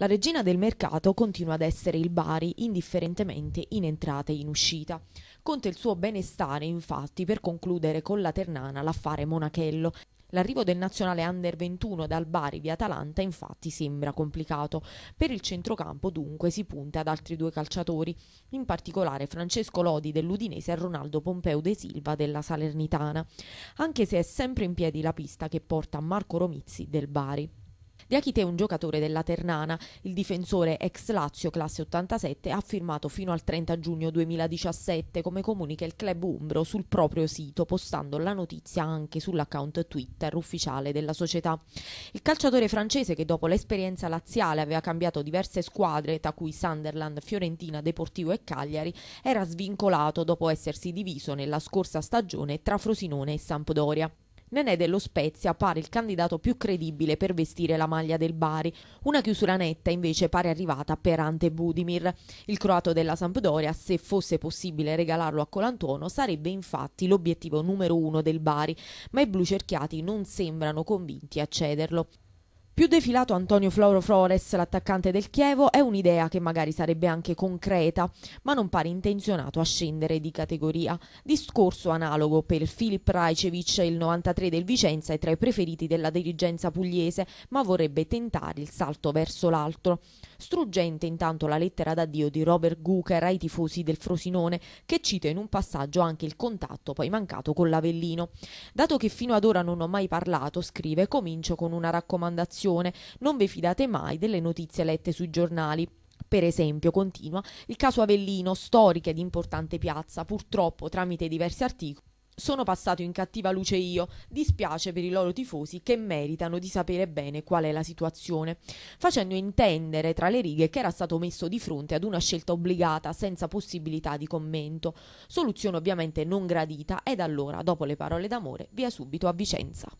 La regina del mercato continua ad essere il Bari, indifferentemente in entrata e in uscita. Conta il suo benestare, infatti, per concludere con la Ternana l'affare Monachello, L'arrivo del nazionale under 21 dal Bari via Atalanta infatti sembra complicato. Per il centrocampo dunque si punta ad altri due calciatori, in particolare Francesco Lodi dell'Udinese e Ronaldo Pompeo De Silva della Salernitana, anche se è sempre in piedi la pista che porta Marco Romizzi del Bari. De Achite è un giocatore della Ternana. Il difensore ex Lazio classe 87 ha firmato fino al 30 giugno 2017 come comunica il club Umbro sul proprio sito, postando la notizia anche sull'account Twitter ufficiale della società. Il calciatore francese che dopo l'esperienza laziale aveva cambiato diverse squadre, tra cui Sunderland, Fiorentina, Deportivo e Cagliari, era svincolato dopo essersi diviso nella scorsa stagione tra Frosinone e Sampdoria. Nenè dello Spezia pare il candidato più credibile per vestire la maglia del Bari, una chiusura netta invece pare arrivata per Ante Budimir. Il croato della Sampdoria, se fosse possibile regalarlo a Colantuono, sarebbe infatti l'obiettivo numero uno del Bari, ma i blucerchiati non sembrano convinti a cederlo. Più defilato Antonio Floro Flores, l'attaccante del Chievo, è un'idea che magari sarebbe anche concreta, ma non pare intenzionato a scendere di categoria. Discorso analogo per Filip Rajcevic, il 93 del Vicenza è tra i preferiti della dirigenza pugliese, ma vorrebbe tentare il salto verso l'altro. Struggente intanto la lettera d'addio di Robert Guker ai tifosi del Frosinone, che cita in un passaggio anche il contatto poi mancato con l'Avellino. Dato che fino ad ora non ho mai parlato, scrive, comincio con una raccomandazione informazione, non vi fidate mai delle notizie lette sui giornali. Per esempio, continua il caso Avellino, storica ed importante piazza, purtroppo tramite diversi articoli sono passato in cattiva luce io. Dispiace per i loro tifosi che meritano di sapere bene qual è la situazione, facendo intendere tra le righe che era stato messo di fronte ad una scelta obbligata senza possibilità di commento. Soluzione ovviamente non gradita ed allora, dopo le parole d'amore, via subito a Vicenza.